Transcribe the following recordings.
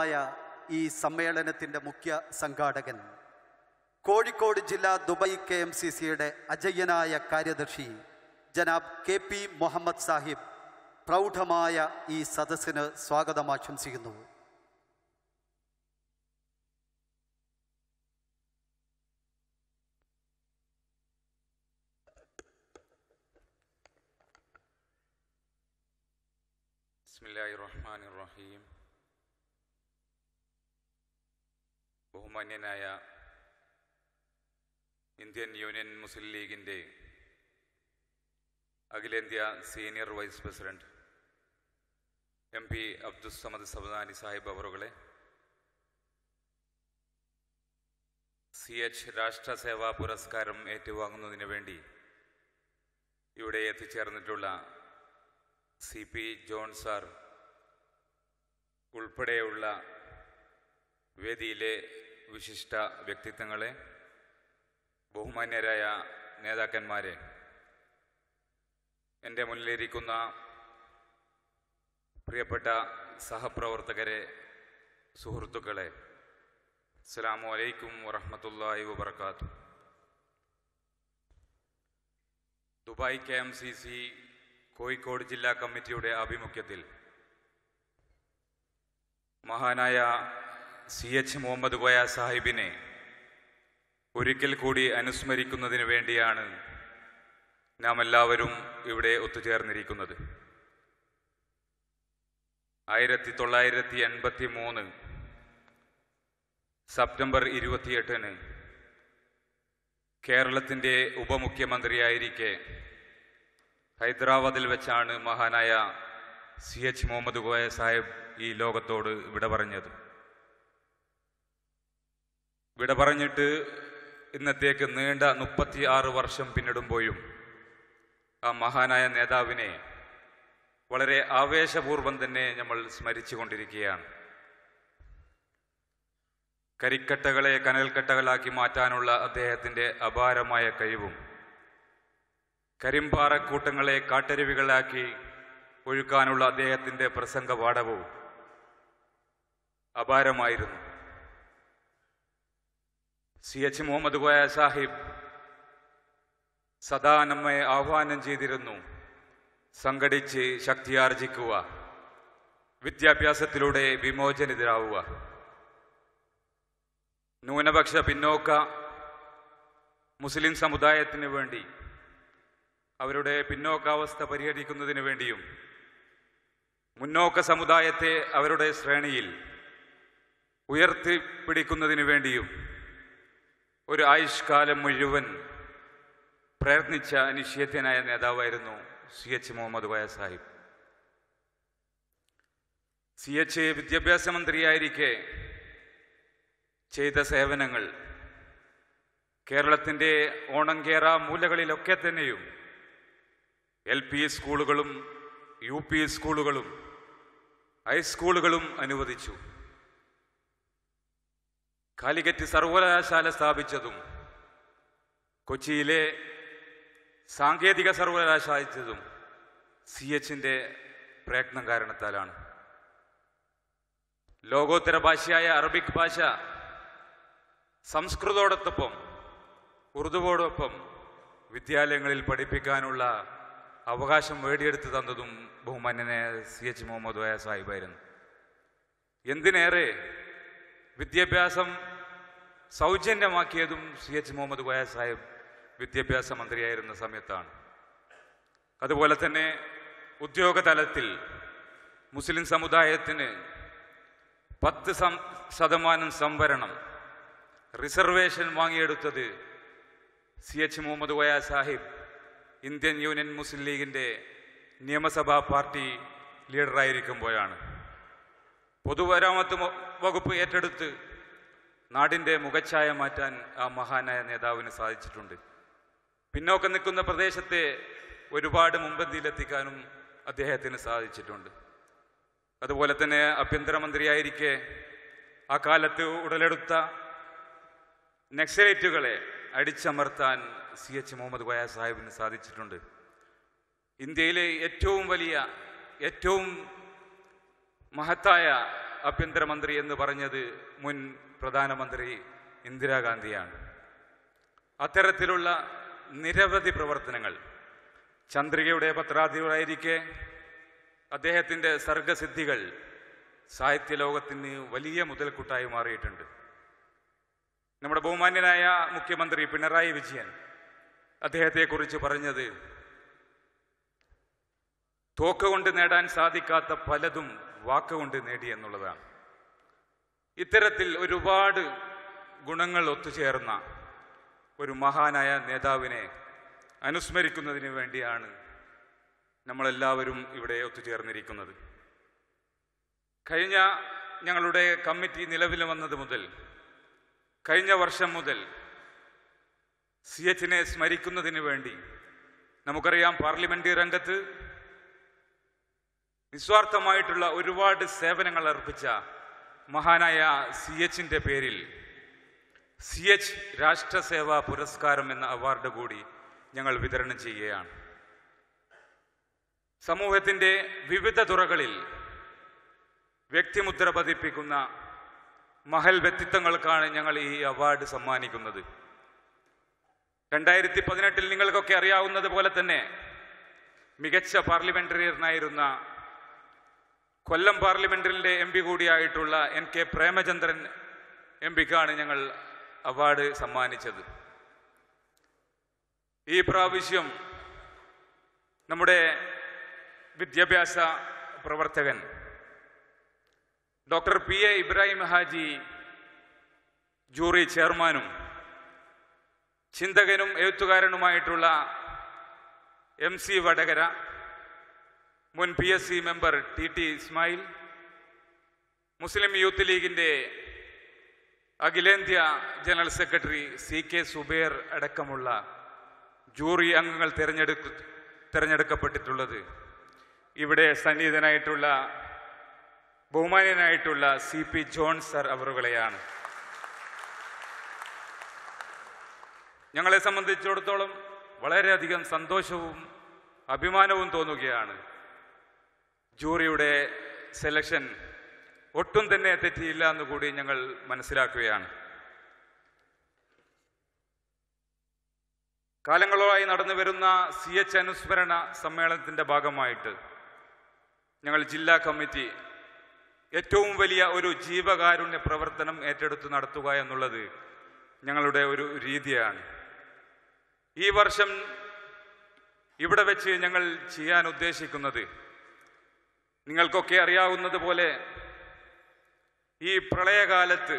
ആയ ഈ സമ്മേളനത്തിൻ്റെ മുഖ്യ സംഘാടകൻ കോഴിക്കോട് ജില്ലാ ദുബൈ കെ എം സി സിയുടെ അജയ്യനായ കാര്യദർശി ജനാബ് കെ പി മുഹമ്മദ് സാഹിബ് പ്രൗഢമായ ഈ സദസ്സിന് സ്വാഗതം ആശംസിക്കുന്നു ബിസ്മില്ലാഹിർ റഹ്മാനിർ റഹീം ബഹുമാന്യനായ ഇന്ത്യൻ യൂണിയൻ മുസ്ലിം ലീഗിൻ്റെ അഖിലേന്ത്യാ senior vice president M P Abdussamad Samadani Sahib അവറുകളെ സി എച്ച് രാഷ്ട്ര സേവാ പുരസ്കാരം ഏറ്റുവാങ്ങുന്നതിന് വേണ്ടി ഇവിടെ എത്തിച്ചേർന്നിട്ടുള്ള സി പി ജോൺ സാർ ഉൾപ്പെടെയുള്ള വേദിയിലെ വിശിഷ്ട വ്യക്തിത്വങ്ങളെ ബഹുമാന്യരായ നേതാക്കന്മാരെ എൻ്റെ മുന്നിലിരിക്കുന്ന പ്രിയപ്പെട്ട സഹപ്രവർത്തകരെ സുഹൃത്തുക്കളെ അസ്സാമു അലൈക്കും വറഹമത്തല്ലാഹി വബർക്കാത്തു Dubai K M C C Kozhikode ജില്ലാ കമ്മിറ്റിയുടെ ആഭിമുഖ്യത്തിൽ മഹാനായ സി എച്ച് മുഹമ്മദ് കോയ സാഹിബിനെ ഒരിക്കൽ കൂടി അനുസ്മരിക്കുന്നതിന് വേണ്ടിയാണ് നാം എല്ലാവരും ഇവിടെ ഒത്തുചേർന്നിരിക്കുന്നത് ആയിരത്തി തൊള്ളായിരത്തി എൺപത്തി മൂന്ന് സെപ്റ്റംബർ ഇരുപത്തിയെട്ടിന് കേരളത്തിൻ്റെ ഉപമുഖ്യമന്ത്രിയായിരിക്കെ ഹൈദരാബാദിൽ വെച്ചാണ് മഹാനായ സി എച്ച് മുഹമ്മദ് കോയ സാഹിബ് ഈ ലോകത്തോട് വിട പറഞ്ഞത് വിട പറഞ്ഞിട്ട് ഇന്നത്തേക്ക് നീണ്ട മുപ്പത്തി ആറ് വർഷം പിന്നിടുമ്പോഴും ആ മഹാനായ നേതാവിനെ വളരെ ആവേശപൂർവം തന്നെ നമ്മൾ സ്മരിച്ചു കൊണ്ടിരിക്കുകയാണ് കരിക്കട്ടകളെ കനൽക്കട്ടകളാക്കി മാറ്റാനുള്ള അദ്ദേഹത്തിൻ്റെ അപാരമായ കഴിവും കരിമ്പാറക്കൂട്ടങ്ങളെ കാട്ടരുവികളാക്കി ഒഴുക്കാനുള്ള അദ്ദേഹത്തിൻ്റെ പ്രസംഗപാഠവും അപാരമായിരുന്നു സി എച്ച് മുഹമ്മദ് കോയ സാഹിബ് സദാ നമ്മെ ആഹ്വാനം ചെയ്തിരുന്നു സംഘടിച്ച് ശക്തിയാർജിക്കുക വിദ്യാഭ്യാസത്തിലൂടെ വിമോചനിതരാവുക ന്യൂനപക്ഷ പിന്നോക്ക മുസ്ലിം സമുദായത്തിന് വേണ്ടി അവരുടെ പിന്നോക്കാവസ്ഥ പരിഹരിക്കുന്നതിന് വേണ്ടിയും മുന്നോക്ക സമുദായത്തെ അവരുടെ ശ്രേണിയിൽ ഉയർത്തിപ്പിടിക്കുന്നതിന് വേണ്ടിയും ഒരു ആയുഷ്കാലം മുഴുവൻ പ്രയത്നിച്ച നിശ്ചയത്തിനായ നേതാവായിരുന്നു സി എച്ച് മുഹമ്മദ് വയ സാഹിബ് സി എച്ച് വിദ്യാഭ്യാസ മന്ത്രിയായിരിക്കെ ചെയ്ത സേവനങ്ങൾ കേരളത്തിൻ്റെ ഓണംകേറ മൂലകളിലൊക്കെ തന്നെയും എൽ പി സ്കൂളുകളും യു പി സ്കൂളുകളും ഹൈസ്കൂളുകളും അനുവദിച്ചു കാലിക്കറ്റ് സർവകലാശാല സ്ഥാപിച്ചതും കൊച്ചിയിലെ സാങ്കേതിക സർവകലാശാലിച്ചതും സി എച്ചിൻ്റെ പ്രയത്നം കാരണത്താലാണ് ലോകോത്തര ഭാഷയായ അറബിക് ഭാഷ സംസ്കൃതോടൊപ്പം ഉറുദുവോടൊപ്പം വിദ്യാലയങ്ങളിൽ പഠിപ്പിക്കാനുള്ള അവകാശം വേടിയെടുത്ത് തന്നതും ബഹുമാന്യനെ സി എച്ച് മുഹമ്മദ് വയ സാഹിബായിരുന്നു എന്തിനേറെ വിദ്യാഭ്യാസം സൗജന്യമാക്കിയതും സി എച്ച് മുഹമ്മദ് കോയ സാഹിബ് വിദ്യാഭ്യാസ മന്ത്രിയായിരുന്ന സമയത്താണ് അതുപോലെ തന്നെ ഉദ്യോഗതലത്തിൽ മുസ്ലിം സമുദായത്തിന് പത്ത് ശതമാനം സംവരണം റിസർവേഷൻ വാങ്ങിയെടുത്തത് C H Muhammad Koya Sahib Indian Union Muslim ലീഗിൻ്റെ നിയമസഭാ പാർട്ടി ലീഡറായിരിക്കുമ്പോഴാണ് പൊതുമരാമത്ത് വകുപ്പ് ഏറ്റെടുത്ത് നാടിൻ്റെ മുഖച്ഛായ മാറ്റാൻ ആ മഹാനായ നേതാവിന് സാധിച്ചിട്ടുണ്ട് പിന്നോക്കം നിൽക്കുന്ന പ്രദേശത്തെ ഒരുപാട് മുമ്പന്തിയിലെത്തിക്കാനും അദ്ദേഹത്തിന് സാധിച്ചിട്ടുണ്ട് അതുപോലെ തന്നെ ആഭ്യന്തരമന്ത്രിയായിരിക്കെ ആ കാലത്ത് ഉടലെടുത്ത നക്സലേറ്റുകളെ അടിച്ചമർത്താൻ സി എച്ച് മുഹമ്മദ് ബയ സാഹിബിന് സാധിച്ചിട്ടുണ്ട് ഇന്ത്യയിലെ ഏറ്റവും വലിയ ഏറ്റവും മഹത്തായ ആഭ്യന്തരമന്ത്രി എന്ന് പറഞ്ഞത് മുൻ പ്രധാനമന്ത്രി ഇന്ദിരാഗാന്ധിയാണ് അത്തരത്തിലുള്ള നിരവധി പ്രവർത്തനങ്ങൾ ചന്ദ്രികയുടെ പത്രാധിപരായിരിക്കെ അദ്ദേഹത്തിൻ്റെ സർഗസിദ്ധികൾ സാഹിത്യലോകത്തിന് വലിയ മുതൽക്കൂട്ടായി മാറിയിട്ടുണ്ട് നമ്മുടെ ബഹുമാന്യനായ മുഖ്യമന്ത്രി പിണറായി വിജയൻ അദ്ദേഹത്തെക്കുറിച്ച് പറഞ്ഞത് തോക്ക് കൊണ്ട് നേടാൻ സാധിക്കാത്ത പലതും വാക്കുകൊണ്ട് നേടി എന്നുള്ളതാണ് ഇത്തരത്തിൽ ഒരുപാട് ഗുണങ്ങൾ ഒത്തുചേർന്ന ഒരു മഹാനായ നേതാവിനെ അനുസ്മരിക്കുന്നതിന് വേണ്ടിയാണ് നമ്മളെല്ലാവരും ഇവിടെ ഒത്തുചേർന്നിരിക്കുന്നത് കഴിഞ്ഞ ഞങ്ങളുടെ കമ്മിറ്റി നിലവിൽ വന്നത് മുതൽ കഴിഞ്ഞ വർഷം മുതൽ സി എച്ചിനെ സ്മരിക്കുന്നതിന് വേണ്ടി നമുക്കറിയാം പാർലമെൻ്റ് രംഗത്ത് നിസ്വാർത്ഥമായിട്ടുള്ള ഒരുപാട് സേവനങ്ങൾ അർപ്പിച്ച മഹാനായ സി എച്ചിൻ്റെ പേരിൽ സി എച്ച് രാഷ്ട്രസേവാ പുരസ്കാരം എന്ന അവാർഡ് കൂടി ഞങ്ങൾ വിതരണം ചെയ്യുകയാണ് സമൂഹത്തിൻ്റെ വിവിധ തുറകളിൽ വ്യക്തിമുദ്ര പതിപ്പിക്കുന്ന മഹൽ വ്യക്തിത്വങ്ങൾക്കാണ് ഞങ്ങൾ ഈ അവാർഡ് സമ്മാനിക്കുന്നത് രണ്ടായിരത്തി പതിനെട്ടിൽ നിങ്ങൾക്കൊക്കെ അറിയാവുന്നത് പോലെ തന്നെ മികച്ച പാർലമെന്ററിയനായിരുന്ന കൊല്ലം പാർലമെന്റിന്റെ എം പി കൂടിയായിട്ടുള്ള എൻ കെ പ്രേമചന്ദ്രൻ എം പിക്കാണ് ഞങ്ങൾ അവാർഡ് സമ്മാനിച്ചത് ഈ പ്രാവശ്യം നമ്മുടെ വിദ്യാഭ്യാസ പ്രവർത്തകൻ doctor P A Ibrahim Haji jury ചെയർമാനും ചിന്തകനും എഴുത്തുകാരനുമായിട്ടുള്ള എം സി വടകര മുൻ P S C member T T Ismail Muslim youth ലീഗിൻ്റെ അഖിലേന്ത്യാ general secretary C K Zubair അടക്കമുള്ള ജൂറി അംഗങ്ങൾ തിരഞ്ഞെടുക്ക തിരഞ്ഞെടുക്കപ്പെട്ടിട്ടുള്ളത് ഇവിടെ സന്നിഹിതനായിട്ടുള്ള ബഹുമാനീയനായിട്ടുള്ള സി പി ജോൺ സർ അവറുകളെയാണ് ഞങ്ങളെ സംബന്ധിച്ചിടത്തോളം വളരെയധികം സന്തോഷവും അഭിമാനവും തോന്നുകയാണ് ജൂറിയുടെ സെലക്ഷൻ ഒട്ടും തന്നെ തെറ്റിയില്ല എന്ന് കൂടി ഞങ്ങൾ മനസ്സിലാക്കുകയാണ് കാലങ്ങളോളായി നടന്നു വരുന്ന സി എച്ച് അനുസ്മരണ സമ്മേളനത്തിൻ്റെ ഭാഗമായിട്ട് ഞങ്ങൾ ജില്ലാ കമ്മിറ്റി ഏറ്റവും വലിയ ഒരു ജീവകാരുണ്യ പ്രവർത്തനം ഏറ്റെടുത്ത് നടത്തുക എന്നുള്ളത് ഞങ്ങളുടെ ഒരു രീതിയാണ് ഈ വർഷം ഇവിടെ വെച്ച് ഞങ്ങൾ ചെയ്യാൻ ഉദ്ദേശിക്കുന്നത് നിങ്ങൾക്കൊക്കെ അറിയാവുന്നത് പോലെ ഈ പ്രളയകാലത്ത്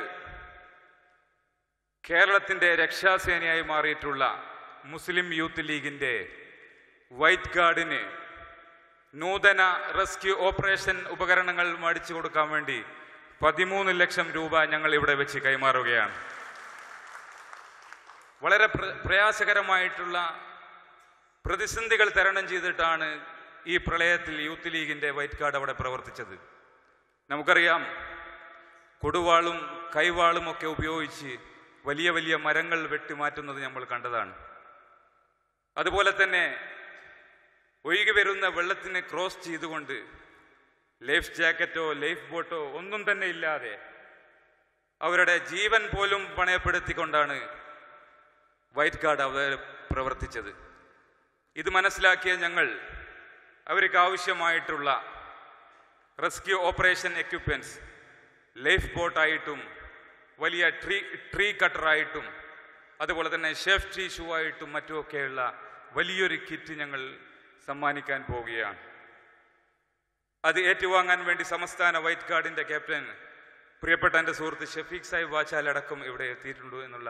കേരളത്തിൻ്റെ രക്ഷാസേനയായി മാറിയിട്ടുള്ള മുസ്ലിം യൂത്ത് ലീഗിൻ്റെ വൈറ്റ് ഗാർഡിന് നൂതന റെസ്ക്യൂ ഓപ്പറേഷൻ ഉപകരണങ്ങൾ മേടിച്ചു കൊടുക്കാൻ വേണ്ടി പതിമൂന്ന് ലക്ഷം രൂപ ഞങ്ങൾ ഇവിടെ വെച്ച് കൈമാറുകയാണ് വളരെ പ്രയാസകരമായിട്ടുള്ള പ്രതിസന്ധികൾ തരണം ചെയ്തിട്ടാണ് ഈ പ്രളയത്തിൽ യൂത്ത് ലീഗിൻ്റെ വൈറ്റ് കാർഡ് അവിടെ പ്രവർത്തിച്ചത് നമുക്കറിയാം കൊടുവാളും കൈവാളും ഒക്കെ ഉപയോഗിച്ച് വലിയ വലിയ മരങ്ങൾ വെട്ടിമാറ്റുന്നത് നമ്മൾ കണ്ടതാണ് അതുപോലെ തന്നെ ഒഴുകി വരുന്ന വെള്ളത്തിനെ ക്രോസ് ചെയ്തുകൊണ്ട് ലൈഫ് ജാക്കറ്റോ ലൈഫ് ബോട്ടോ ഒന്നും തന്നെ ഇല്ലാതെ അവരുടെ ജീവൻ പോലും പണയപ്പെടുത്തിക്കൊണ്ടാണ് വൈറ്റ് കാർഡ് അവർ പ്രവർത്തിച്ചത് ഇത് മനസ്സിലാക്കിയ ഞങ്ങൾ അവർക്ക് ആവശ്യമായിട്ടുള്ള റെസ്ക്യൂ ഓപ്പറേഷൻ എക്യുപ്മെൻറ്റ്സ് ലൈഫ് ബോട്ടായിട്ടും വലിയ ട്രീ ട്രീ കട്ടറായിട്ടും അതുപോലെ തന്നെ ഷെഫ് ഷൂ ആയിട്ടും മറ്റുമൊക്കെയുള്ള വലിയൊരു കിറ്റ് ഞങ്ങൾ സമ്മാനിക്കാൻ പോവുകയാണ് അത് ഏറ്റുവാങ്ങാൻ വേണ്ടി സംസ്ഥാന വൈറ്റ് ഗാർഡിൻ്റെ ക്യാപ്റ്റൻ പ്രിയപ്പെട്ട എൻ്റെ സുഹൃത്ത് ഷഫീഖ് സാഹിബ് വാച്ചാൽ അടക്കം ഇവിടെ എത്തിയിട്ടുണ്ട് എന്നുള്ള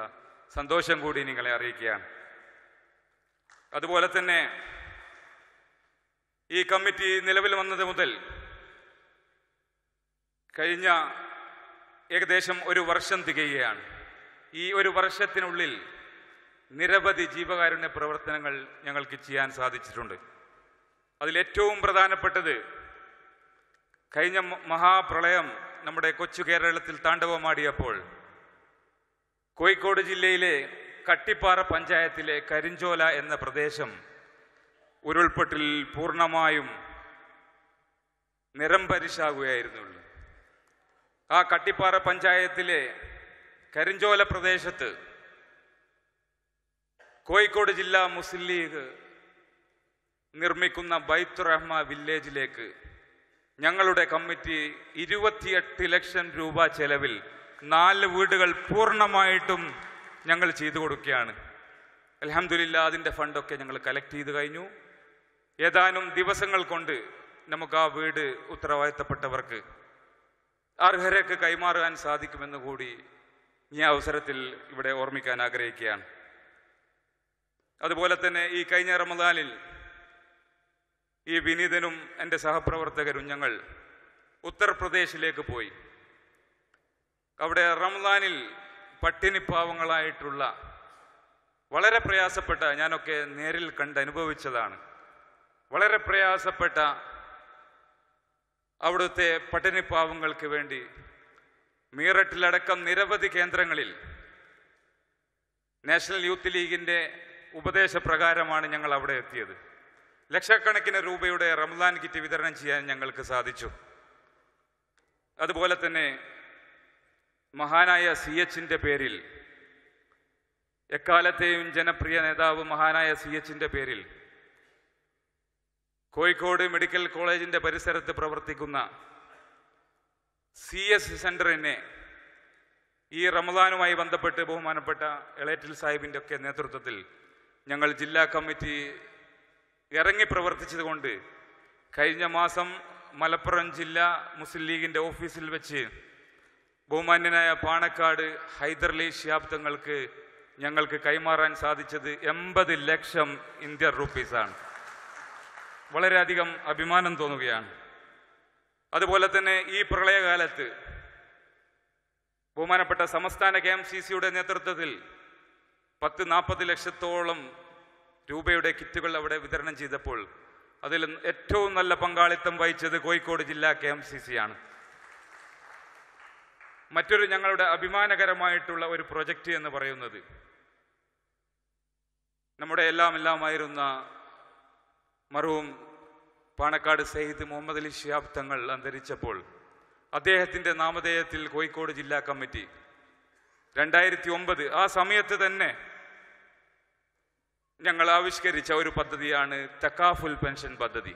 സന്തോഷം കൂടി നിങ്ങളെ അറിയിക്കുകയാണ് അതുപോലെ തന്നെ ഈ കമ്മിറ്റി നിലവിൽ വന്നത് മുതൽ കഴിഞ്ഞ ഏകദേശം ഒരു വർഷം തികയുകയാണ് ഈ ഒരു വർഷത്തിനുള്ളിൽ നിരവധി ജീവകാരുണ്യ പ്രവർത്തനങ്ങൾ ഞങ്ങൾക്ക് ചെയ്യാൻ സാധിച്ചിട്ടുണ്ട് അതിലേറ്റവും പ്രധാനപ്പെട്ടത് കഴിഞ്ഞ മഹാപ്രളയം നമ്മുടെ കൊച്ചു കേരളത്തിൽ താണ്ഡവമാടിയപ്പോൾ കോഴിക്കോട് ജില്ലയിലെ കട്ടിപ്പാറ പഞ്ചായത്തിലെ കരിഞ്ചോല എന്ന പ്രദേശം ഉരുൾപൊട്ടിൽ പൂർണ്ണമായും പരിശാകുകയായിരുന്നു ആ കട്ടിപ്പാറ പഞ്ചായത്തിലെ കരിഞ്ചോല പ്രദേശത്ത് കോഴിക്കോട് ജില്ലാ മുസ്ലിം ലീഗ് നിർമ്മിക്കുന്ന ബൈത്തുറഹ്മ വില്ലേജിലേക്ക് ഞങ്ങളുടെ കമ്മിറ്റി ഇരുപത്തിയെട്ട് ലക്ഷം രൂപ ചെലവിൽ നാല് വീടുകൾ പൂർണ്ണമായിട്ടും ഞങ്ങൾ ചെയ്തു കൊടുക്കുകയാണ് അലഹമുല്ല അതിൻ്റെ ഫണ്ടൊക്കെ ഞങ്ങൾ കളക്ട് ചെയ്ത് കഴിഞ്ഞു ഏതാനും ദിവസങ്ങൾ കൊണ്ട് നമുക്ക് ആ വീട് ഉത്തരവാദിത്തപ്പെട്ടവർക്ക് അർഹരക്ക് കൈമാറാൻ സാധിക്കുമെന്ന് കൂടി ഈ അവസരത്തിൽ ഇവിടെ ഓർമ്മിക്കാൻ ആഗ്രഹിക്കുകയാണ് അതുപോലെ തന്നെ ഈ കഴിഞ്ഞ റമദാനിൽ ഈ വിനീതനും എൻ്റെ സഹപ്രവർത്തകരും ഞങ്ങൾ ഉത്തർപ്രദേശിലേക്ക് പോയി അവിടെ റംസാനിൽ പട്ടിണിപ്പാവങ്ങളായിട്ടുള്ള വളരെ പ്രയാസപ്പെട്ട ഞാനൊക്കെ നേരിൽ കണ്ട് അനുഭവിച്ചതാണ് വളരെ പ്രയാസപ്പെട്ട അവിടുത്തെ പട്ടിണിപ്പാവങ്ങൾക്ക് വേണ്ടി മീററ്റിലടക്കം നിരവധി കേന്ദ്രങ്ങളിൽ നാഷണൽ യൂത്ത് ലീഗിൻ്റെ ഉപദേശപ്രകാരമാണ് ഞങ്ങൾ അവിടെ എത്തിയത് ലക്ഷക്കണക്കിന് രൂപയുടെ റംസാൻ കിറ്റ് വിതരണം ചെയ്യാൻ ഞങ്ങൾക്ക് സാധിച്ചു അതുപോലെ തന്നെ മഹാനായ സി എച്ചിൻ്റെ പേരിൽ എക്കാലത്തെയും ജനപ്രിയ നേതാവ് മഹാനായ സി എച്ചിൻ്റെ പേരിൽ കോഴിക്കോട് മെഡിക്കൽ കോളേജിൻ്റെ പരിസരത്ത് പ്രവർത്തിക്കുന്ന സി എസ് സെൻറ്ററിനെ ഈ റമദാനുമായി ബന്ധപ്പെട്ട് ബഹുമാനപ്പെട്ട എളേറ്റിൽ സാഹിബിൻ്റെ ഒക്കെ നേതൃത്വത്തിൽ ഞങ്ങൾ ജില്ലാ കമ്മിറ്റി ഇറങ്ങി പ്രവർത്തിച്ചതുകൊണ്ട് കഴിഞ്ഞ മാസം മലപ്പുറം ജില്ലാ മുസ്ലിം ലീഗിൻ്റെ ഓഫീസിൽ വെച്ച് ബഹുമാന്യനായ പാണക്കാട് ഹൈദർലി ഷിയാബ് തങ്ങൾക്ക് ഞങ്ങൾക്ക് കൈമാറാൻ സാധിച്ചത് എൺപത് ലക്ഷം ഇന്ത്യൻ റുപ്പീസാണ് വളരെയധികം അഭിമാനം തോന്നുകയാണ് അതുപോലെ തന്നെ ഈ പ്രളയകാലത്ത് ബഹുമാനപ്പെട്ട സംസ്ഥാന കെ എം സി സിയുടെ നേതൃത്വത്തിൽ പത്ത് നാൽപ്പത് ലക്ഷത്തോളം രൂപയുടെ കിറ്റുകൾ അവിടെ വിതരണം ചെയ്തപ്പോൾ അതിൽ ഏറ്റവും നല്ല പങ്കാളിത്തം വഹിച്ചത് കോഴിക്കോട് ജില്ലാ കെ എം സി സി ആണ് മറ്റൊരു ഞങ്ങളുടെ അഭിമാനകരമായിട്ടുള്ള ഒരു പ്രൊജക്റ്റ് എന്ന് പറയുന്നത് നമ്മുടെ എല്ലാം എല്ലാമായിരുന്ന മറുവും പാണക്കാട് സയ്യിദ് മുഹമ്മദ് അലി ഷിയാബ് തങ്ങൾ അന്തരിച്ചപ്പോൾ അദ്ദേഹത്തിൻ്റെ നാമധേയത്തിൽ കോഴിക്കോട് ജില്ലാ കമ്മിറ്റി രണ്ടായിരത്തി ഒമ്പത് ആ സമയത്ത് തന്നെ ഞങ്ങൾ ആവിഷ്കരിച്ച ഒരു പദ്ധതിയാണ് തക്കാഫുൽ പെൻഷൻ പദ്ധതി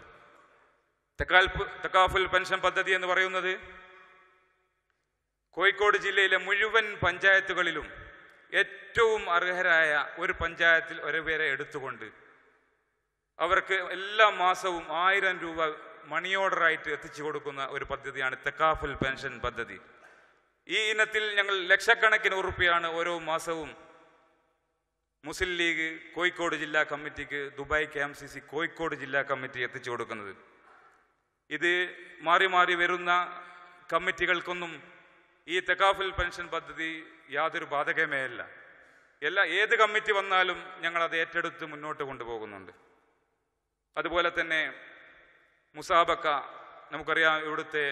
തക്കാൽ തക്കാഫുൽ പെൻഷൻ പദ്ധതി എന്ന് പറയുന്നത് കോഴിക്കോട് ജില്ലയിലെ മുഴുവൻ പഞ്ചായത്തുകളിലും ഏറ്റവും അർഹരായ ഒരു പഞ്ചായത്തിൽ ഒരേ പേരെ എടുത്തുകൊണ്ട് അവർക്ക് എല്ലാ മാസവും ആയിരം രൂപ മണി ഓർഡറായിട്ട് എത്തിച്ചു കൊടുക്കുന്ന ഒരു പദ്ധതിയാണ് തെക്കാഫുൽ പെൻഷൻ പദ്ധതി ഈ ഇനത്തിൽ ഞങ്ങൾ ലക്ഷക്കണക്കിന് ഉറുപ്പിയാണ് ഓരോ മാസവും മുസ്ലിം ലീഗ് കോഴിക്കോട് ജില്ലാ കമ്മിറ്റിക്ക് Dubai K M C C Kozhikode ജില്ലാ കമ്മിറ്റി എത്തിച്ചു കൊടുക്കുന്നത് ഇത് മാറി മാറി വരുന്ന കമ്മിറ്റികൾക്കൊന്നും ഈ തെക്കാഫുൽ പെൻഷൻ പദ്ധതി യാതൊരു ബാധകമേ അല്ല എല്ലാ ഏത് കമ്മിറ്റി വന്നാലും ഞങ്ങളത് ഏറ്റെടുത്ത് മുന്നോട്ട് കൊണ്ടുപോകുന്നുണ്ട് അതുപോലെ തന്നെ മുസാബക്ക നമുക്കറിയാം ഇവിടുത്തെ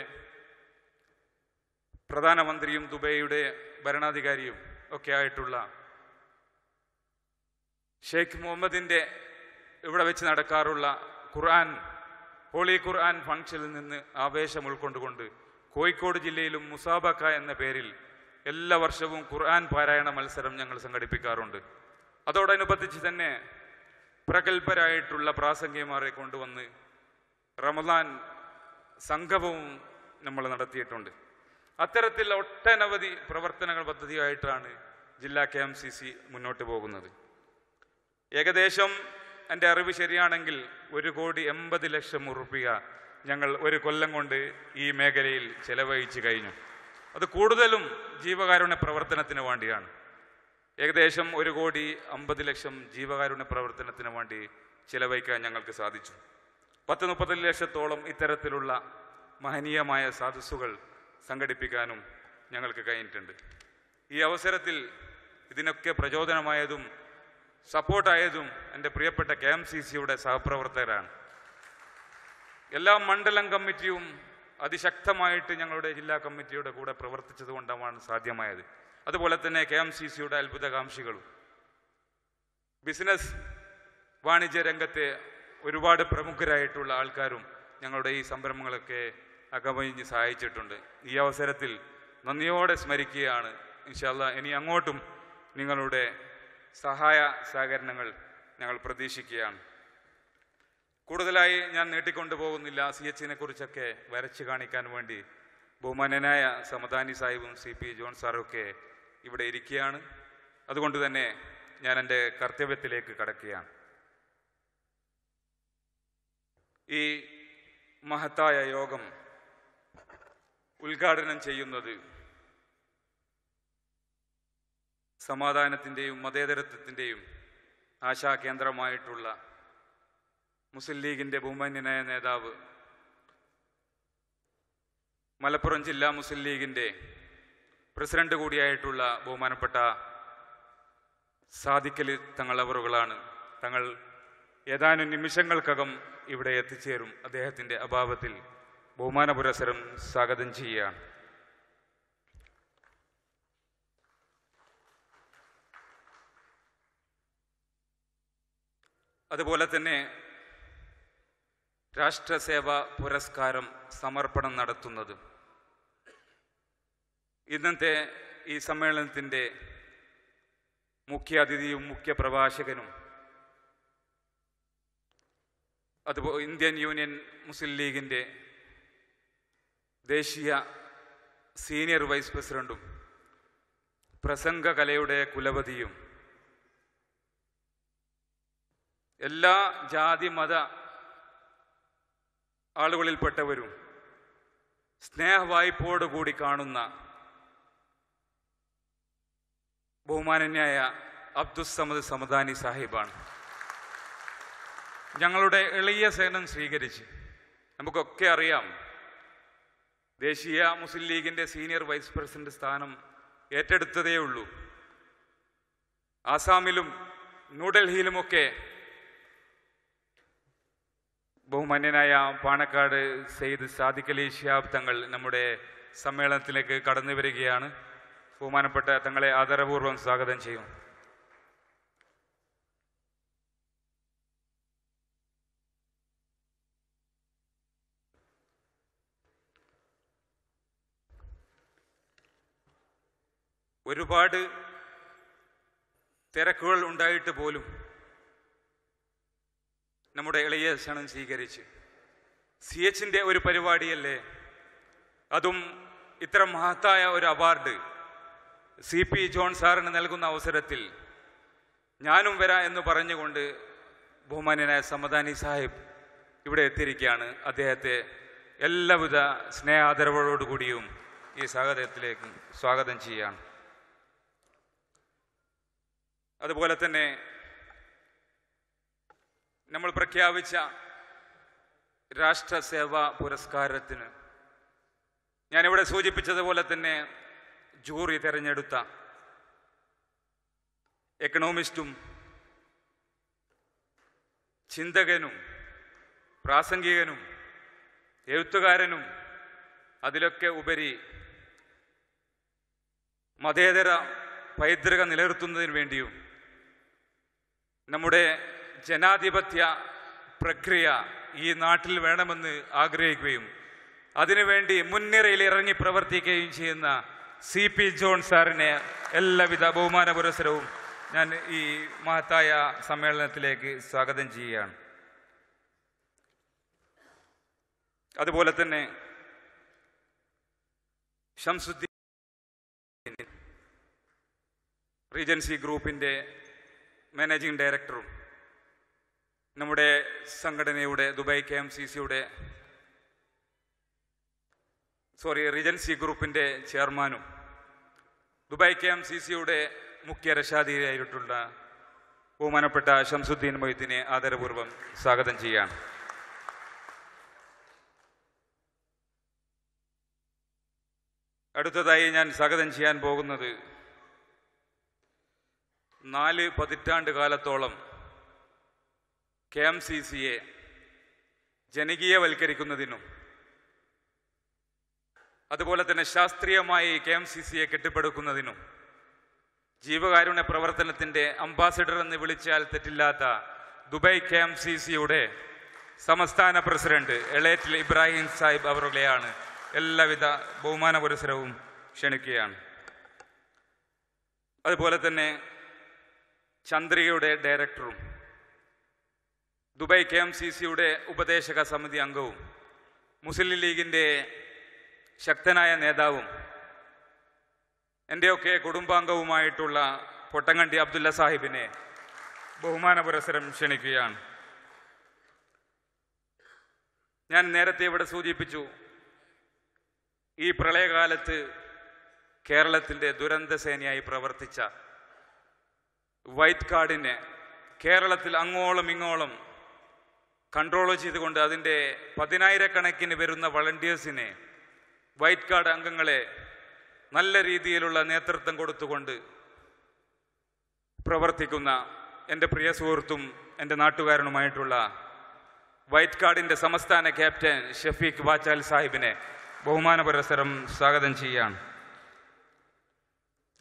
പ്രധാനമന്ത്രിയും ദുബൈയുടെ ഭരണാധികാരിയും ഒക്കെ ആയിട്ടുള്ള ഷെയ്ഖ് മുഹമ്മദിൻ്റെ ഇവിടെ വെച്ച് നടക്കാറുള്ള ഖുർആൻ ഹോളി ഖുർആൻ ഫംഗ്ഷനിൽ നിന്ന് ആവേശം ഉൾക്കൊണ്ടുകൊണ്ട് കോഴിക്കോട് ജില്ലയിലും മുസാബക്ക എന്ന പേരിൽ എല്ലാ വർഷവും ഖുർആൻ പാരായണ മത്സരം ഞങ്ങൾ സംഘടിപ്പിക്കാറുണ്ട് അതോടനുബന്ധിച്ച് തന്നെ പ്രഗത്ഭരായിട്ടുള്ള പ്രാസംഗികമാരെ കൊണ്ടുവന്ന് റമദാൻ സംഗമവും നമ്മൾ നടത്തിയിട്ടുണ്ട് അത്തരത്തിൽ ഒട്ടനവധി പ്രവർത്തനങ്ങൾ പദ്ധതിയായിട്ടാണ് ജില്ലാ കെ എം സി സി മുന്നോട്ട് പോകുന്നത് ഏകദേശം എൻ്റെ അറിവ് ശരിയാണെങ്കിൽ ഒരു കോടി എൺപത് ലക്ഷം ഉറുപ്പിക ഞങ്ങൾ ഒരു കൊല്ലം കൊണ്ട് ഈ മേഖലയിൽ ചെലവഴിച്ചു കഴിഞ്ഞു അത് കൂടുതലും ജീവകാരുണ്യ പ്രവർത്തനത്തിന് വേണ്ടിയാണ് ഏകദേശം ഒരു കോടി അമ്പത് ലക്ഷം ജീവകാരുണ്യ പ്രവർത്തനത്തിന് വേണ്ടി ചിലവഴിക്കാൻ ഞങ്ങൾക്ക് സാധിച്ചു പത്ത് മുപ്പത് ലക്ഷത്തോളം ഇത്തരത്തിലുള്ള മഹനീയമായ സദസ്സുകൾ സംഘടിപ്പിക്കാനും ഞങ്ങൾക്ക് കഴിഞ്ഞിട്ടുണ്ട് ഈ അവസരത്തിൽ ഇതിനൊക്കെ പ്രചോദനമായതും സപ്പോർട്ടായതും എൻ്റെ പ്രിയപ്പെട്ട കെ എം സി സിയുടെ സഹപ്രവർത്തകരാണ് എല്ലാ മണ്ഡലം കമ്മിറ്റിയും അതിശക്തമായിട്ട് ഞങ്ങളുടെ ജില്ലാ കമ്മിറ്റിയുടെ കൂടെ പ്രവർത്തിച്ചത് കൊണ്ടാണ് സാധ്യമായത് അതുപോലെ തന്നെ കെ എം സി സിയുടെ അത്ഭുതകാംക്ഷികളും ബിസിനസ് വാണിജ്യ രംഗത്തെ ഒരുപാട് പ്രമുഖരായിട്ടുള്ള ആൾക്കാരും ഞങ്ങളുടെ ഈ സംരംഭങ്ങളൊക്കെ അകമഞ്ഞ് സഹായിച്ചിട്ടുണ്ട് ഈ അവസരത്തിൽ നന്ദിയോടെ സ്മരിക്കുകയാണ് ഇൻഷല്ല ഇനി അങ്ങോട്ടും നിങ്ങളുടെ സഹായ സഹകരണങ്ങൾ ഞങ്ങൾ പ്രതീക്ഷിക്കുകയാണ് കൂടുതലായി ഞാൻ നീട്ടിക്കൊണ്ടു പോകുന്നില്ല സി എച്ചിനെ കുറിച്ചൊക്കെ വരച്ചു കാണിക്കാൻ വേണ്ടി ബഹുമാനനായ സമദാനി സാഹിബും സി പി ജോൺ സാറും ഒക്കെ ഇവിടെ ഇരിക്കുകയാണ് അതുകൊണ്ട് തന്നെ ഞാൻ എൻ്റെ കർത്തവ്യത്തിലേക്ക് കടക്കുകയാണ് ഈ മഹത്തായ യോഗം ഉദ്ഘാടനം ചെയ്യുന്നത് സമാധാനത്തിൻ്റെയും മതേതരത്വത്തിൻ്റെയും ആശാകേന്ദ്രമായിട്ടുള്ള മുസ്ലിം ലീഗിൻ്റെ ബഹുമാന്യനായ നേതാവ് മലപ്പുറം ജില്ലാ മുസ്ലിം ലീഗിൻ്റെ പ്രസിഡന്റ് കൂടിയായിട്ടുള്ള ബഹുമാനപ്പെട്ട സാദിക്കൽ തങ്ങളവറുകളാണ് തങ്ങൾ ഏതാനും നിമിഷങ്ങൾക്കകം ഇവിടെ എത്തിച്ചേരും അദ്ദേഹത്തിൻ്റെ അഭാവത്തിൽ ബഹുമാന പുരസരം സ്വാഗതം ചെയ്യുകയാണ് അതുപോലെ തന്നെ രാഷ്ട്രസേവാ പുരസ്കാരം സമർപ്പണം നടത്തുന്നതും ഇന്നത്തെ ഈ സമ്മേളനത്തിൻ്റെ മുഖ്യ അതിഥിയും മുഖ്യ പ്രഭാഷകനും അതുപോലെ ഇന്ത്യൻ യൂണിയൻ മുസ്ലിം ലീഗിൻ്റെ ദേശീയ സീനിയർ വൈസ് പ്രസിഡന്റും പ്രസംഗകലയുടെ കുലപതിയും എല്ലാ ജാതി മത ആളുകളിൽപ്പെട്ടവരും സ്നേഹവായ്പോടുകൂടി കാണുന്ന ബഹുമാനന്യായ അബ്ദുസമദ് സമദാനി സാഹിബാണ് ഞങ്ങളുടെ എളിയ സേനം സ്വീകരിച്ച് നമുക്കൊക്കെ അറിയാം ദേശീയ മുസ്ലിം ലീഗിൻ്റെ സീനിയർ വൈസ് പ്രസിഡന്റ് സ്ഥാനം ഏറ്റെടുത്തതേ ഉള്ളൂ ആസാമിലും ന്യൂഡൽഹിയിലുമൊക്കെ ബഹുമാന്യനായ പാണക്കാട് സെയ്ദ് സാദിഖലി അലി ഷിയാബ് തങ്ങൾ നമ്മുടെ സമ്മേളനത്തിലേക്ക് കടന്നു വരികയാണ് ബഹുമാനപ്പെട്ട തങ്ങളെ ആദരപൂർവ്വം സ്വാഗതം ചെയ്യും ഒരുപാട് തിരക്കുകൾ ഉണ്ടായിട്ട് പോലും നമ്മുടെ ഇളയ ക്ഷണം സ്വീകരിച്ച് സി എച്ചിൻ്റെ ഒരു പരിപാടിയല്ലേ അതും ഇത്ര മഹത്തായ ഒരു അവാർഡ് സി പി ജോൺ സാറിന് നൽകുന്ന അവസരത്തിൽ ഞാനും വരാ എന്ന് പറഞ്ഞുകൊണ്ട് ബഹുമാന്യനായ സമദാനി സാഹിബ് ഇവിടെ എത്തിയിരിക്കുകയാണ് അദ്ദേഹത്തെ എല്ലാവിധ സ്നേഹ ആദരവോടുകൂടിയും ഈ സ്വാഗതത്തിലേക്ക് സ്വാഗതം ചെയ്യുകയാണ് അതുപോലെ തന്നെ നമ്മൾ പ്രഖ്യാപിച്ച രാഷ്ട്ര സേവാ പുരസ്കാരത്തിന് ഞാനിവിടെ സൂചിപ്പിച്ചതുപോലെ തന്നെ ജൂറി തെരഞ്ഞെടുത്ത എക്കണോമിസ്റ്റും ചിന്തകനും പ്രാസംഗികനും എഴുത്തുകാരനും അതിലൊക്കെ ഉപരി മതേതര പൈതൃക നിലനിർത്തുന്നതിന് വേണ്ടിയും നമ്മുടെ ജനാധിപത്യ പ്രക്രിയ ഈ നാട്ടിൽ വേണമെന്ന് ആഗ്രഹിക്കുകയും അതിനുവേണ്ടി മുൻനിരയിൽ ഇറങ്ങി പ്രവർത്തിക്കുകയും ചെയ്യുന്ന സി പി ജോൺ സാറിനെ എല്ലാവിധ ബഹുമാന പുരസ്സരവും ഞാൻ ഈ മഹത്തായ സമ്മേളനത്തിലേക്ക് സ്വാഗതം ചെയ്യുകയാണ് അതുപോലെ തന്നെ ഷംസുദ്ദീൻ റീജൻസി ഗ്രൂപ്പിൻ്റെ മാനേജിംഗ് ഡയറക്ടറും നമ്മുടെ സംഘടനയുടെ ദുബായ് കെ എം സി സിയുടെ സോറി റിജൻസി ഗ്രൂപ്പിൻ്റെ ചെയർമാനും ദുബായ് കെ എം സി സിയുടെ മുഖ്യ രക്ഷാധികാരിയായിട്ടുള്ള ബഹുമാനപ്പെട്ട ഷംസുദ്ദീൻ മൊയ്ത്തിനെ ആദരപൂർവ്വം സ്വാഗതം ചെയ്യുകയാണ് അടുത്തതായി ഞാൻ സ്വാഗതം ചെയ്യാൻ പോകുന്നത് നാല് പതിറ്റാണ്ട് കാലത്തോളം കെ എം സി സിയെ ജനകീയവൽക്കരിക്കുന്നതിനും അതുപോലെ തന്നെ ശാസ്ത്രീയമായി കെ എം സി സിയെ കെട്ടിപ്പടുക്കുന്നതിനും ജീവകാരുണ്യ പ്രവർത്തനത്തിൻ്റെ അംബാസിഡർ എന്ന് വിളിച്ചാൽ തെറ്റില്ലാത്ത ദുബൈ കെ എം സി സിയുടെ സംസ്ഥാന പ്രസിഡന്റ് എളേറ്റിൽ ഇബ്രാഹിം സാഹിബ് അവരുടെയാണ് എല്ലാവിധ ബഹുമാന പുരസരവും ക്ഷണിക്കുകയാണ് അതുപോലെ തന്നെ ചന്ദ്രികയുടെ ഡയറക്ടറും ദുബായ് കെ എം സി സിയുടെ ഉപദേശക സമിതി അംഗവും മുസ്ലിം ലീഗിൻ്റെ ശക്തനായ നേതാവും എൻ്റെയൊക്കെ കുടുംബാംഗവുമായിട്ടുള്ള പൊട്ടങ്കണ്ടി അബ്ദുല്ല സാഹിബിനെ ബഹുമാന പുരസരം ക്ഷണിക്കുകയാണ് ഞാൻ നേരത്തെ ഇവിടെ സൂചിപ്പിച്ചു ഈ പ്രളയകാലത്ത് കേരളത്തിൻ്റെ ദുരന്ത സേനയായി പ്രവർത്തിച്ച വൈറ്റ് കാർഡിനെ കേരളത്തിൽ അങ്ങോളം ഇങ്ങോളം കൺട്രോൾ ചെയ്തുകൊണ്ട് അതിൻ്റെ പതിനായിരക്കണക്കിന് വരുന്ന വളണ്ടിയേഴ്സിനെ വൈറ്റ് കാർഡ് അംഗങ്ങളെ നല്ല രീതിയിലുള്ള നേതൃത്വം കൊടുത്തുകൊണ്ട് പ്രവർത്തിക്കുന്ന എൻ്റെ പ്രിയ സുഹൃത്തും എൻ്റെ നാട്ടുകാരനുമായിട്ടുള്ള വൈറ്റ് കാർഡിൻ്റെ സംസ്ഥാന ക്യാപ്റ്റൻ ഷഫീഖ് വാച്ചാൽ സാഹിബിനെ ബഹുമാന സ്വാഗതം ചെയ്യുകയാണ്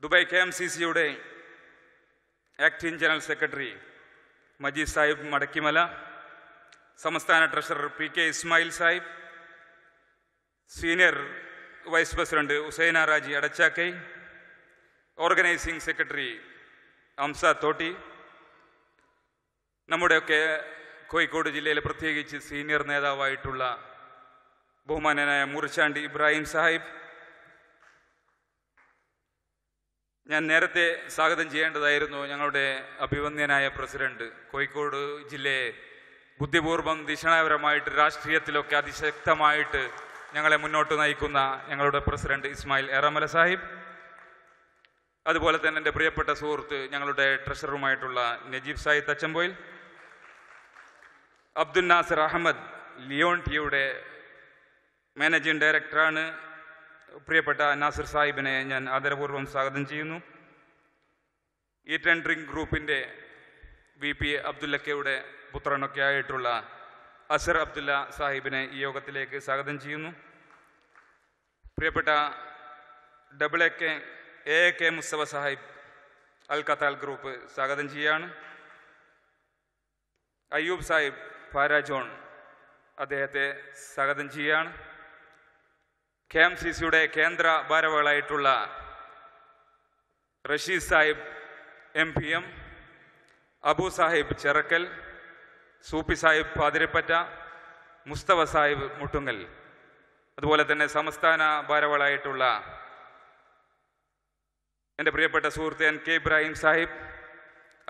ദുബായ് കെ എം സി സിയുടെ acting general secretary Majeed Sahib Madakkimala സംസ്ഥാന treasurer P K Ismail Sahib senior vice president ഹുസൈന രാജി അടച്ചാക്കൈ ഓർഗനൈസിംഗ് സെക്രട്ടറി അംസ തോട്ടി നമ്മുടെയൊക്കെ കോഴിക്കോട് ജില്ലയിലെ പ്രത്യേകിച്ച് സീനിയർ നേതാവായിട്ടുള്ള ബഹുമാനനായ മുറിച്ചാണ്ടി ഇബ്രാഹിം സാഹിബ് ഞാൻ നേരത്തെ സ്വാഗതം ചെയ്യേണ്ടതായിരുന്നു ഞങ്ങളുടെ അഭിവന്ദ്യനായ പ്രസിഡന്റ് കോഴിക്കോട് ജില്ലയെ ബുദ്ധിപൂർവം ദീക്ഷണാപരമായിട്ട് രാഷ്ട്രീയത്തിലൊക്കെ അതിശക്തമായിട്ട് ഞങ്ങളെ മുന്നോട്ട് നയിക്കുന്ന ഞങ്ങളുടെ പ്രസിഡന്റ് ഇസ്മായിൽ എറമല സാഹിബ് അതുപോലെ തന്നെ എൻ്റെ പ്രിയപ്പെട്ട സുഹൃത്ത് ഞങ്ങളുടെ ട്രഷററുമായിട്ടുള്ള നജീബ് സായി തച്ചമ്പോയിൽ അബ്ദുൽ നാസർ അഹമ്മദ് ലിയോൺ ടിയുടെ മാനേജിംഗ് ഡയറക്ടറാണ് പ്രിയപ്പെട്ട നാസിർ സാഹിബിനെ ഞാൻ ആദരപൂർവ്വം സ്വാഗതം ചെയ്യുന്നു ഈ ടെൻഡറിംഗ് ഗ്രൂപ്പിൻ്റെ വി പി അബ്ദുല്ലക്കയുടെ പുത്രനൊക്കെ ആയിട്ടുള്ള അസർ അബ്ദുല്ല സാഹിബിനെ ഈ യോഗത്തിലേക്ക് സ്വാഗതം ചെയ്യുന്നു പ്രിയപ്പെട്ട double A K A K Mustafa Sahib അൽ കത്താൽ ഗ്രൂപ്പ് സ്വാഗതം ചെയ്യുകയാണ് അയ്യൂബ് സാഹിബ് ഫാരാജോൺ അദ്ദേഹത്തെ സ്വാഗതം ചെയ്യുകയാണ് കെ എം സി സിയുടെ കേന്ദ്ര ഭാരവകളായിട്ടുള്ള Rashid Sahib M P M Abu Sahib Cherakkal Soopi Sahib Pathirappatta Mustafa Sahib Muttungal അതുപോലെ തന്നെ സംസ്ഥാന ഭാരവളായിട്ടുള്ള എൻ്റെ പ്രിയപ്പെട്ട സുഹൃത്ത് N K Ibrahim Sahib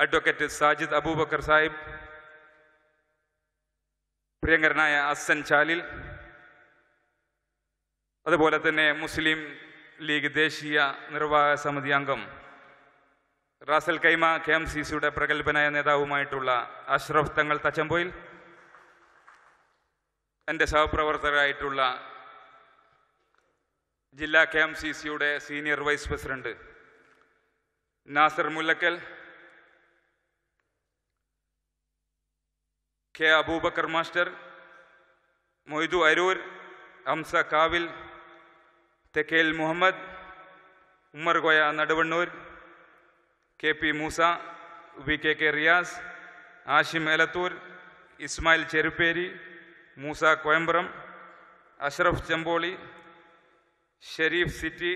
advocate Sajid Aboobacker Sahib പ്രിയങ്കരനായ അസൻ ചാലിൽ അതുപോലെ തന്നെ മുസ്ലിം ലീഗ് ദേശീയ നിർവാഹക സമിതി അംഗം Ras al Khaimah K M C സിയുടെ പ്രഗത്ഭനായ നേതാവുമായിട്ടുള്ള അഷ്റഫ് തങ്ങൾ തച്ചമ്പോയിൽ എൻ്റെ സഹപ്രവർത്തകരായിട്ടുള്ള ജില്ലാ കെ എം സി സിയുടെ senior vice president Nasar Mullakkal K Aboobacker master Moidu Aroor Hamsa Kavil Thekkel Muhammad Ummergoya Naduvannur K P Moosa V K K Riyas Ashim Elathur Ismail Cheruppery Moosa Koyambram Ashraf Chemboli Shareef city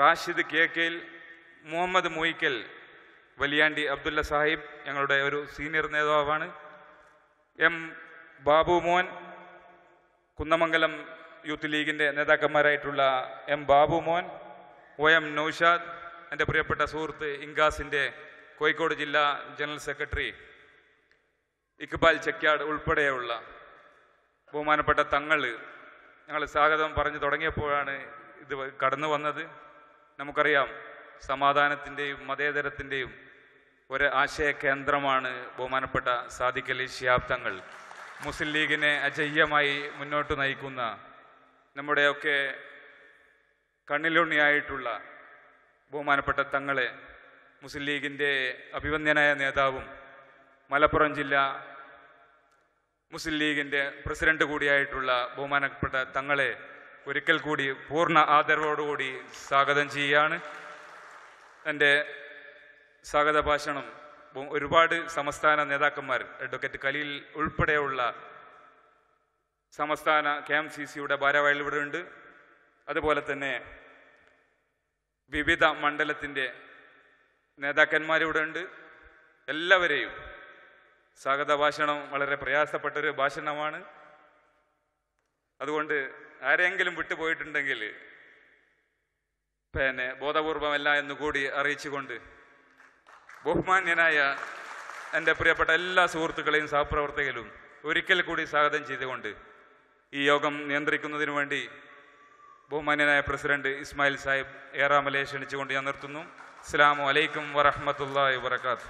Rashid Keyil Muhammad Moikkal Valiyandi Abdulla Sahib ഞങ്ങളുടെ ഒരു സീനിയർ നേതാവാണ് എം ബാബു മോൻ കുന്നമംഗലം യൂത്ത് ലീഗിൻ്റെ നേതാക്കന്മാരായിട്ടുള്ള എം ബാബു മോൻ ഒ എം നൌഷാദ് എൻ്റെ പ്രിയപ്പെട്ട സുഹൃത്ത് ഇങ്കാസിൻ്റെ കോഴിക്കോട് ജില്ലാ ജനറൽ സെക്രട്ടറി ഇക്ബാൽ ചെക്യാട് ഉൾപ്പെടെയുള്ള ബഹുമാനപ്പെട്ട തങ്ങൾ ഞങ്ങൾ സ്വാഗതം പറഞ്ഞു തുടങ്ങിയപ്പോഴാണ് ഇത് കടന്നു വന്നത് നമുക്കറിയാം സമാധാനത്തിൻ്റെയും മതേതരത്തിൻ്റെയും ഒരു ആശയ കേന്ദ്രമാണ് ബഹുമാനപ്പെട്ട സാദിഖലി ശിഹാബ് തങ്ങൾ മുസ്ലിം ലീഗിനെ അജയ്യമായി മുന്നോട്ട് നയിക്കുന്ന നമ്മുടെയൊക്കെ കണ്ണിലുണ്ണിയായിട്ടുള്ള ബഹുമാനപ്പെട്ട തങ്ങളെ മുസ്ലിം ലീഗിൻ്റെ അഭിവന്ദ്യനായ നേതാവും മലപ്പുറം ജില്ല മുസ്ലിം ലീഗിൻ്റെ പ്രസിഡന്റ് കൂടിയായിട്ടുള്ള ബഹുമാനപ്പെട്ട തങ്ങളെ ഒരിക്കൽ കൂടി പൂർണ്ണ ആദരവോടുകൂടി സ്വാഗതം ചെയ്യുകയാണ് എൻ്റെ സ്വാഗത ഭാഷണം ഒരുപാട് സംസ്ഥാന നേതാക്കന്മാർ അഡ്വക്കേറ്റ് കലീൽ ഉൾപ്പെടെയുള്ള സംസ്ഥാന കെ എം സി സിയുടെ ഭാരവാഹികൾ അതുപോലെ തന്നെ വിവിധ മണ്ഡലത്തിൻ്റെ നേതാക്കന്മാരിവിടെ ഉണ്ട് എല്ലാവരെയും സ്വാഗത ഭാഷണം വളരെ പ്രയാസപ്പെട്ടൊരു ഭാഷണമാണ് അതുകൊണ്ട് ആരെങ്കിലും വിട്ടുപോയിട്ടുണ്ടെങ്കിൽ പിന്നെ ബോധപൂർവമല്ല എന്നുകൂടി അറിയിച്ചുകൊണ്ട് ബഹുമാന്യനായ എൻ്റെ പ്രിയപ്പെട്ട എല്ലാ സുഹൃത്തുക്കളെയും സഹപ്രവർത്തകരും ഒരിക്കൽ കൂടി സ്വാഗതം ചെയ്തുകൊണ്ട് ഈ യോഗം നിയന്ത്രിക്കുന്നതിന് വേണ്ടി ബഹുമാന്യനായ പ്രസിഡന്റ് ഇസ്മായിൽ സാഹിബ് ഏറാമലയെ ക്ഷണിച്ചുകൊണ്ട് ഞാൻ നിർത്തുന്നു അസ്സാം വലൈക്കും വറഹമത്തല്ലാ വരക്കാത്തു